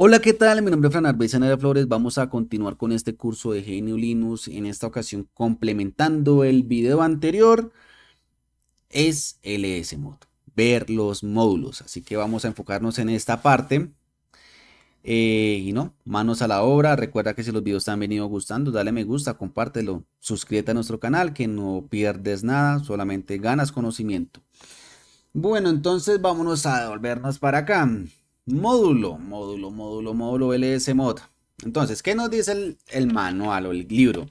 Hola, ¿qué tal? Mi nombre es Fran de Flores. Vamos a continuar con este curso de Genio Linux. En esta ocasión, complementando el video anterior, es LS LSMod, ver los módulos. Así que vamos a enfocarnos en esta parte. Eh, y no, manos a la obra. Recuerda que si los videos te han venido gustando, dale me gusta, compártelo, suscríbete a nuestro canal, que no pierdes nada, solamente ganas conocimiento. Bueno, entonces vámonos a devolvernos para acá. Módulo, módulo, módulo, módulo LSMod. Entonces, ¿qué nos dice el, manual o el libro?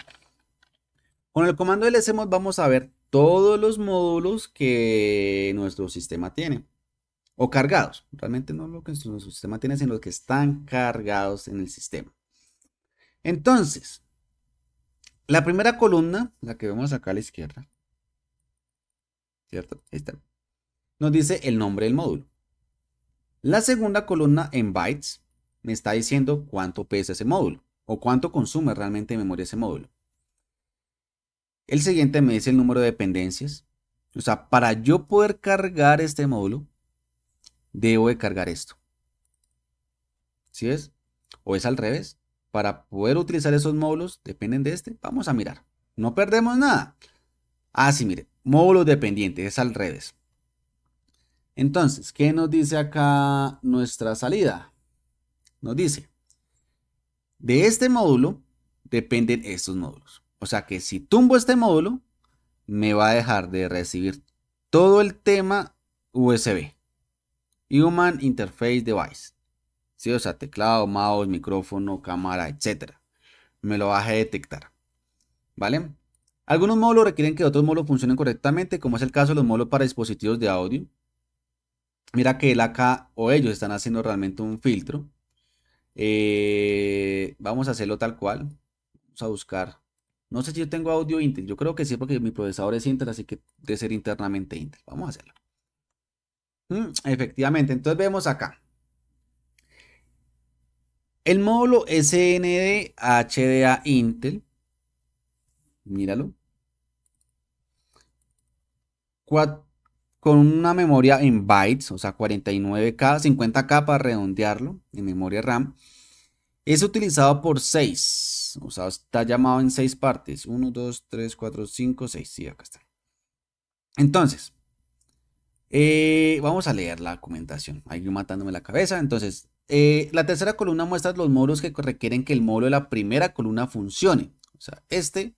Con el comando LSMod vamos a ver todos los módulos que nuestro sistema tiene. O cargados. Realmente no lo que nuestro sistema tiene, sino los que están cargados en el sistema. Entonces, la primera columna, la que vemos acá a la izquierda, ¿cierto? está. nos dice el nombre del módulo. La segunda columna en bytes me está diciendo cuánto pesa ese módulo o cuánto consume realmente memoria ese módulo. El siguiente me dice el número de dependencias. O sea, para yo poder cargar este módulo, debo de cargar esto. ¿Sí es? O es al revés. Para poder utilizar esos módulos, dependen de este. Vamos a mirar. No perdemos nada. Ah, sí, mire. módulos dependientes es al revés. Entonces, ¿qué nos dice acá nuestra salida? Nos dice, de este módulo dependen estos módulos. O sea que si tumbo este módulo, me va a dejar de recibir todo el tema USB. Human Interface Device. O sea, teclado, mouse, micrófono, cámara, etc. Me lo va a detectar. ¿Vale? Algunos módulos requieren que otros módulos funcionen correctamente, como es el caso de los módulos para dispositivos de audio Mira que él acá o ellos están haciendo realmente un filtro. Eh, vamos a hacerlo tal cual. Vamos a buscar. No sé si yo tengo audio Intel. Yo creo que sí porque mi procesador es Intel, así que debe ser internamente Intel. Vamos a hacerlo. Mm, efectivamente, entonces vemos acá. El módulo SND HDA Intel. Míralo. 4 con una memoria en bytes, o sea, 49K, 50K para redondearlo en memoria RAM, es utilizado por 6, o sea, está llamado en 6 partes, 1, 2, 3, 4, 5, 6, sí, acá está. Entonces, eh, vamos a leer la documentación, ahí yo matándome la cabeza, entonces, eh, la tercera columna muestra los módulos que requieren que el módulo de la primera columna funcione, o sea, este,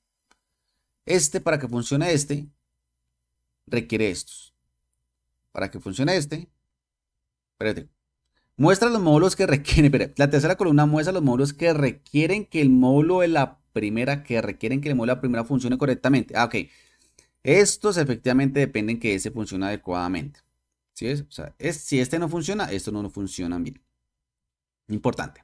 este para que funcione este, requiere estos para que funcione este, espérate, muestra los módulos que requieren, la tercera columna muestra los módulos que requieren que el módulo de la primera, que requieren que el módulo de la primera funcione correctamente. Ah, ok. Estos efectivamente dependen que ese funcione adecuadamente. es? si este no funciona, esto no, funciona funcionan bien. Importante.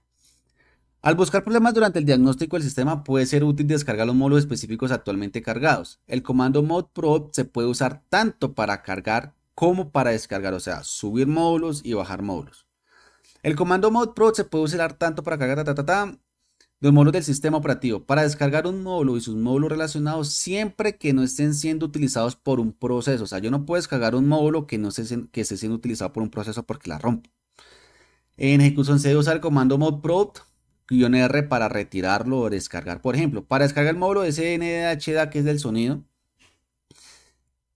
Al buscar problemas durante el diagnóstico del sistema puede ser útil descargar los módulos específicos actualmente cargados. El comando mod se puede usar tanto para cargar como para descargar, o sea, subir módulos y bajar módulos. El comando mod pro se puede usar tanto para cargar ta, ta, los módulos del sistema operativo, para descargar un módulo y sus módulos relacionados siempre que no estén siendo utilizados por un proceso. O sea, yo no puedo descargar un módulo que no esté, que esté siendo utilizado por un proceso porque la rompo. En ejecución se usar el comando mod R para retirarlo o descargar. Por ejemplo, para descargar el módulo SNHDA que es del sonido,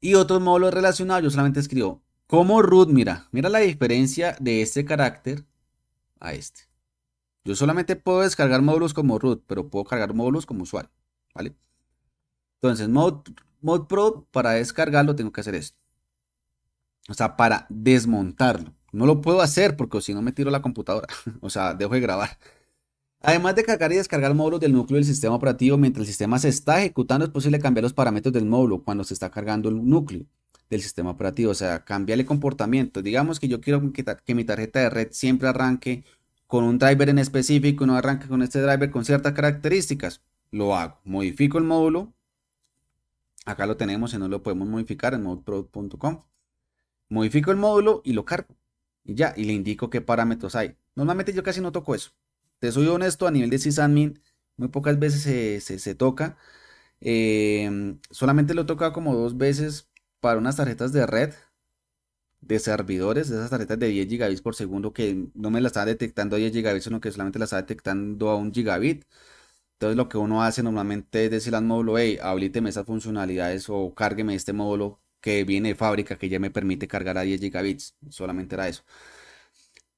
y otros módulos relacionados, yo solamente escribo como root, mira, mira la diferencia de este carácter a este. Yo solamente puedo descargar módulos como root, pero puedo cargar módulos como usuario, ¿vale? Entonces, mod, mod pro, para descargarlo tengo que hacer esto. O sea, para desmontarlo. No lo puedo hacer porque si no me tiro la computadora. o sea, dejo de grabar. Además de cargar y descargar módulos del núcleo del sistema operativo mientras el sistema se está ejecutando, es posible cambiar los parámetros del módulo cuando se está cargando el núcleo del sistema operativo, o sea, cambiarle comportamiento. Digamos que yo quiero que mi tarjeta de red siempre arranque con un driver en específico y no arranque con este driver con ciertas características. Lo hago, modifico el módulo. Acá lo tenemos y no lo podemos modificar en modeproduct.com. Modifico el módulo y lo cargo. Y ya, y le indico qué parámetros hay. Normalmente yo casi no toco eso te soy honesto, a nivel de sysadmin, muy pocas veces se, toca. Em, solamente lo he tocado como dos veces para unas tarjetas de red de servidores, de esas tarjetas de 10 gigabits por segundo que no me las estaba detectando a 10 gigabits, sino que solamente las está detectando a 1 gigabit. Entonces lo que uno hace normalmente es decir al módulo, hey, habilíteme esas funcionalidades o cárgueme este módulo que viene de fábrica que ya me permite cargar a 10 gigabits. Solamente era eso.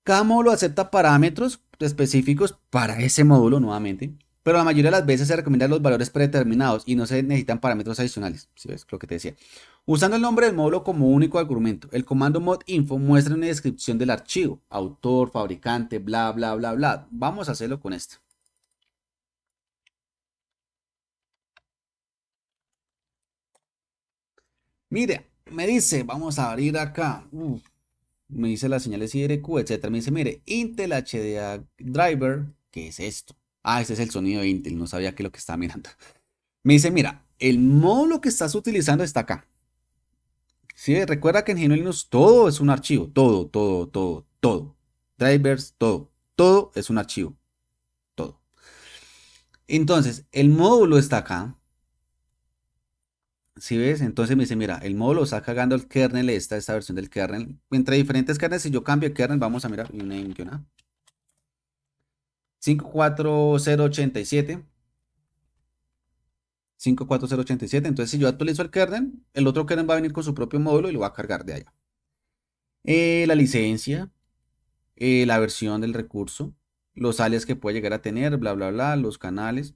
Cada módulo acepta parámetros específicos para ese módulo nuevamente, pero la mayoría de las veces se recomiendan los valores predeterminados y no se necesitan parámetros adicionales, si ves lo que te decía. Usando el nombre del módulo como único argumento, el comando mod info muestra una descripción del archivo, autor, fabricante, bla, bla, bla, bla. Vamos a hacerlo con esto. Mire, me dice, vamos a abrir acá me dice las señales IRQ, etcétera. Me dice, mire, Intel HDA Driver, ¿qué es esto? Ah, ese es el sonido de Intel, no sabía qué lo que estaba mirando. Me dice, mira, el módulo que estás utilizando está acá. Sí, recuerda que en GNU Linux todo es un archivo, todo, todo, todo, todo. Drivers, todo, todo es un archivo, todo. Entonces, el módulo está acá. Si ves, entonces me dice, mira, el módulo está cargando el kernel, esta, esta versión del kernel. Entre diferentes kernels, si yo cambio el kernel, vamos a mirar, 54087. 54087. Entonces, si yo actualizo el kernel, el otro kernel va a venir con su propio módulo y lo va a cargar de allá. Eh, la licencia, eh, la versión del recurso, los alias que puede llegar a tener, bla, bla, bla, los canales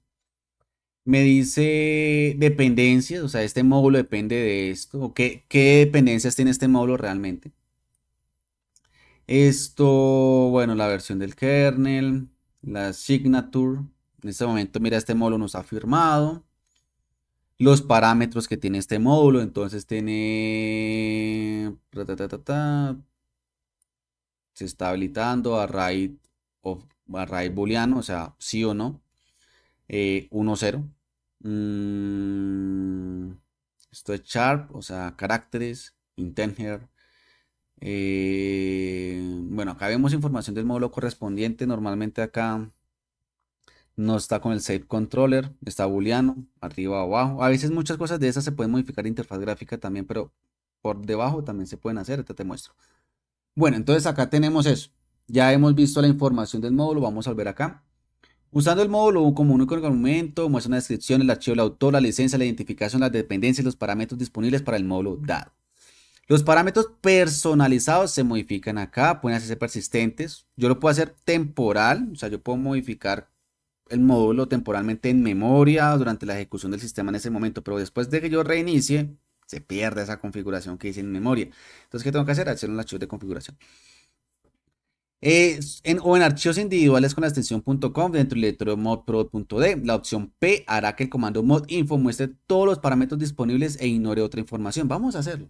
me dice dependencias, o sea, este módulo depende de esto, o qué, qué dependencias tiene este módulo realmente. Esto, bueno, la versión del kernel, la signature, en este momento, mira, este módulo nos ha firmado. Los parámetros que tiene este módulo, entonces tiene... se está habilitando array, booleano, o sea, sí o no. Eh, 1, 0. Mm, esto es Sharp, o sea, caracteres, integer. Eh, bueno, acá vemos información del módulo correspondiente. Normalmente acá no está con el save controller, está booleano, arriba o abajo. A veces muchas cosas de esas se pueden modificar interfaz gráfica también, pero por debajo también se pueden hacer, te, te muestro. Bueno, entonces acá tenemos eso. Ya hemos visto la información del módulo, vamos a volver acá. Usando el módulo como único argumento, muestra una descripción, el archivo, el autor, la licencia, la identificación, las dependencias y los parámetros disponibles para el módulo dado. Los parámetros personalizados se modifican acá, pueden hacerse persistentes. Yo lo puedo hacer temporal, o sea, yo puedo modificar el módulo temporalmente en memoria durante la ejecución del sistema en ese momento, pero después de que yo reinicie, se pierde esa configuración que hice en memoria. Entonces, ¿qué tengo que hacer? Hacer un archivo de configuración o en archivos individuales con la extensión .com dentro del directorio modpro.d La opción P hará que el comando modinfo muestre todos los parámetros disponibles e ignore otra información. Vamos a hacerlo.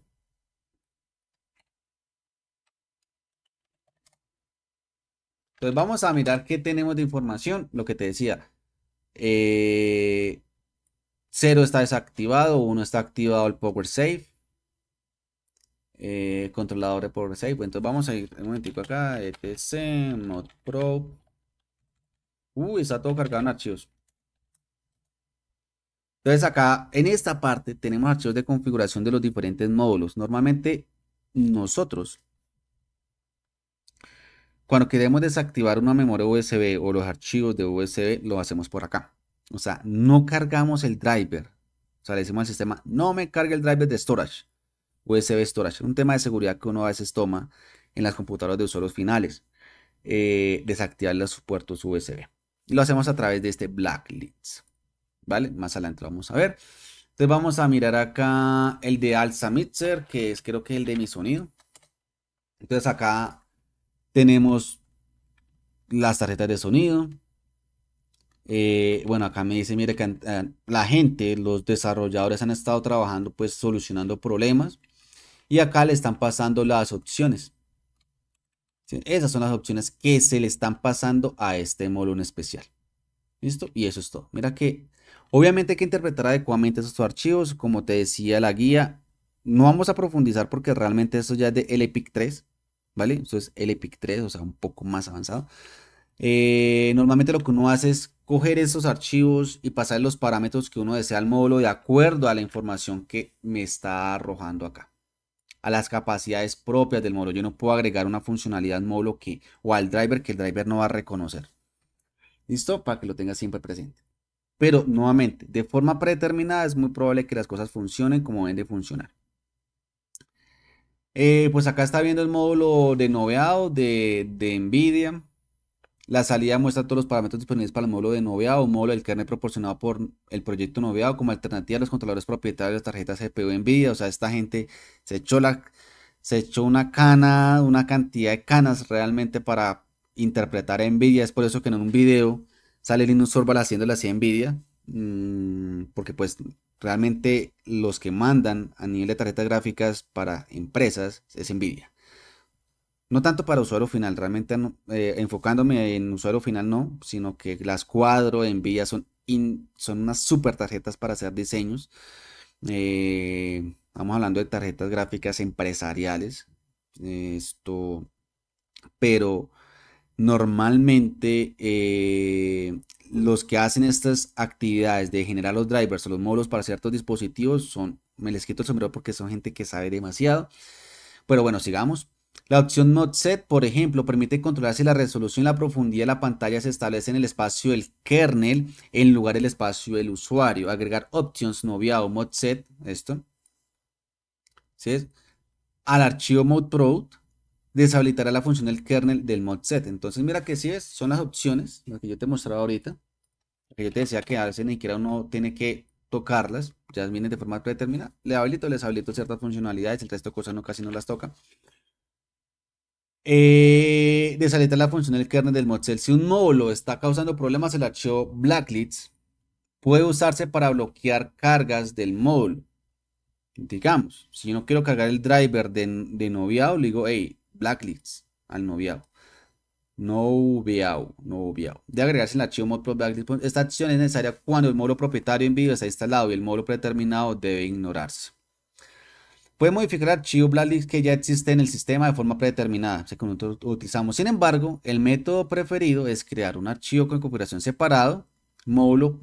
Entonces vamos a mirar qué tenemos de información. Lo que te decía, 0 eh, está desactivado, 1 está activado el Power Save eh, controlador por save. Entonces vamos a ir un momentico acá, etc, mod pro. Uy, está todo cargado en archivos. Entonces acá en esta parte tenemos archivos de configuración de los diferentes módulos. Normalmente nosotros cuando queremos desactivar una memoria USB o los archivos de USB lo hacemos por acá. O sea, no cargamos el driver. O sea, le decimos al sistema, no me cargue el driver de storage. USB Storage, un tema de seguridad que uno a veces toma en las computadoras de usuarios finales. Eh, desactivar los puertos USB. Y lo hacemos a través de este Blacklist. ¿Vale? Más adelante vamos a ver. Entonces vamos a mirar acá el de alza mixer que es creo que el de mi sonido. Entonces acá tenemos las tarjetas de sonido. Eh, bueno, acá me dice, mire, que eh, la gente, los desarrolladores han estado trabajando, pues solucionando problemas y acá le están pasando las opciones. Esas son las opciones que se le están pasando a este módulo en especial. ¿Listo? Y eso es todo. Mira que obviamente hay que interpretar adecuadamente estos archivos. Como te decía la guía, no vamos a profundizar porque realmente esto ya es de LPIC 3. ¿Vale? Esto es LPIC 3, o sea, un poco más avanzado. Eh, normalmente lo que uno hace es coger esos archivos y pasar los parámetros que uno desea al módulo de acuerdo a la información que me está arrojando acá a las capacidades propias del módulo. Yo no puedo agregar una funcionalidad al módulo que, o al driver que el driver no va a reconocer. ¿Listo? Para que lo tenga siempre presente. Pero nuevamente, de forma predeterminada es muy probable que las cosas funcionen como deben de funcionar. Eh, pues acá está viendo el módulo de noveado de, de NVIDIA. La salida muestra todos los parámetros disponibles para el módulo de Noveado, o módulo del kernel proporcionado por el proyecto Noveado, como alternativa a los controladores propietarios de las tarjetas GPU NVIDIA. O sea, esta gente se echó, la, se echó una cana, una cantidad de canas realmente para interpretar NVIDIA. Es por eso que en un video sale Linux Torvald haciéndole así a NVIDIA. Mm, porque pues realmente los que mandan a nivel de tarjetas gráficas para empresas es NVIDIA no tanto para usuario final, realmente eh, enfocándome en usuario final no, sino que las cuadro en vía son, son unas super tarjetas para hacer diseños. Vamos eh, hablando de tarjetas gráficas empresariales. Esto, pero normalmente eh, los que hacen estas actividades de generar los drivers o los módulos para ciertos dispositivos son, me les quito el sombrero porque son gente que sabe demasiado. Pero bueno, sigamos. La opción ModSet, por ejemplo, permite controlar si la resolución y la profundidad de la pantalla se establece en el espacio del kernel en lugar del espacio del usuario. Agregar options novia o ModSet, esto, ¿sí? al archivo ModProduct deshabilitará la función del kernel del ModSet. Entonces, mira que sí es, son las opciones, las que yo te mostraba ahorita. que yo te decía que a veces ni siquiera uno tiene que tocarlas, ya vienen de forma predeterminada. Le habilito, les habilito ciertas funcionalidades, el resto de cosas no casi no las toca. Eh, la función del kernel del cell Si un módulo está causando problemas el archivo Blacklist, puede usarse para bloquear cargas del módulo. Digamos, si yo no quiero cargar el driver de, de le digo, hey, Blacklist al noviao, no noviao. De agregarse el archivo mod pues, Esta acción es necesaria cuando el módulo propietario en vivo está instalado y el módulo predeterminado debe ignorarse. Puede modificar archivo Blacklist que ya existe en el sistema de forma predeterminada, según nosotros utilizamos. Sin embargo, el método preferido es crear un archivo con configuración separado, módulo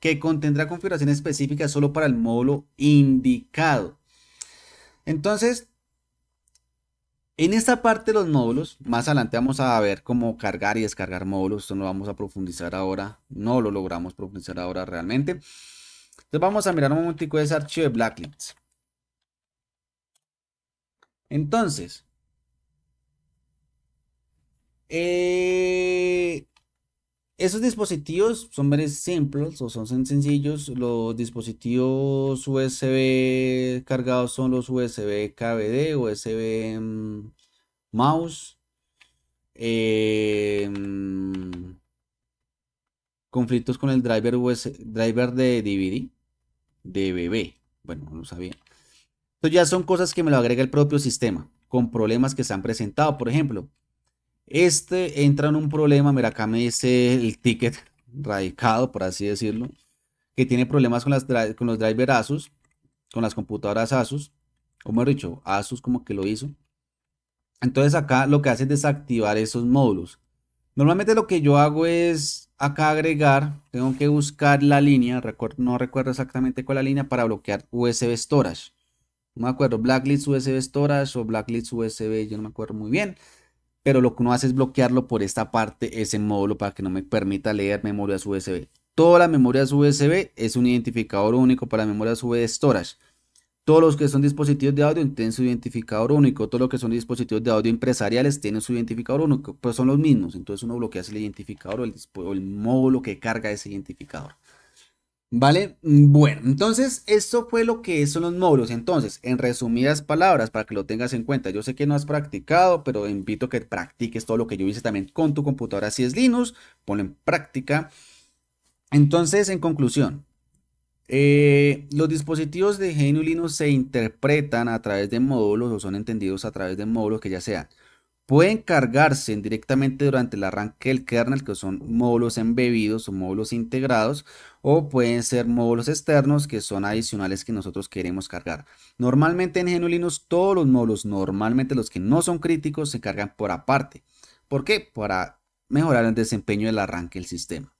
que contendrá configuración específica solo para el módulo indicado. Entonces, en esta parte de los módulos, más adelante vamos a ver cómo cargar y descargar módulos. Esto no lo vamos a profundizar ahora, no lo logramos profundizar ahora realmente. Entonces vamos a mirar un momentico ese archivo de Blacklist. Entonces, eh, esos dispositivos son muy simples o son sencillos. Los dispositivos USB cargados son los USB KBD, USB mm, mouse. Em, conflictos con el driver, USB, driver de DVD, DBB. Bueno, no sabía. Entonces ya son cosas que me lo agrega el propio sistema, con problemas que se han presentado. Por ejemplo, este entra en un problema, mira, acá me dice el ticket radicado, por así decirlo, que tiene problemas con, las, con los drivers ASUS, con las computadoras ASUS, como he dicho, ASUS como que lo hizo. Entonces acá lo que hace es desactivar esos módulos. Normalmente lo que yo hago es acá agregar, tengo que buscar la línea, no recuerdo exactamente cuál es la línea para bloquear USB Storage no me acuerdo, Blacklist USB Storage o Blacklist USB, yo no me acuerdo muy bien. Pero lo que uno hace es bloquearlo por esta parte, ese módulo, para que no me permita leer memorias USB. Toda la memoria USB es un identificador único para memorias USB Storage. Todos los que son dispositivos de audio tienen su identificador único. Todos los que son dispositivos de audio empresariales tienen su identificador único, pero pues son los mismos. Entonces uno bloquea el identificador el, o el módulo que carga ese identificador. ¿Vale? Bueno, entonces esto fue lo que son los módulos. Entonces, en resumidas palabras, para que lo tengas en cuenta, yo sé que no has practicado, pero invito que practiques todo lo que yo hice también con tu computadora. Si es Linux, ponlo en práctica. Entonces, en conclusión, eh, los dispositivos de GNU Linux se interpretan a través de módulos o son entendidos a través de módulos que ya sean. Pueden cargarse directamente durante el arranque del kernel, que son módulos embebidos o módulos integrados, o pueden ser módulos externos que son adicionales que nosotros queremos cargar. Normalmente en GNU todos los módulos, normalmente los que no son críticos, se cargan por aparte. ¿Por qué? Para mejorar el desempeño del arranque del sistema.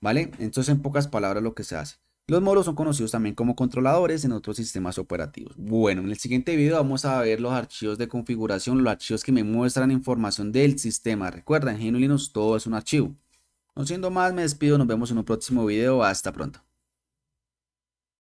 ¿Vale? Entonces en pocas palabras lo que se hace. Los módulos son conocidos también como controladores en otros sistemas operativos. Bueno, en el siguiente video vamos a ver los archivos de configuración, los archivos que me muestran información del sistema. Recuerda, en GNU todo es un archivo. No siendo más, me despido, nos vemos en un próximo video, hasta pronto.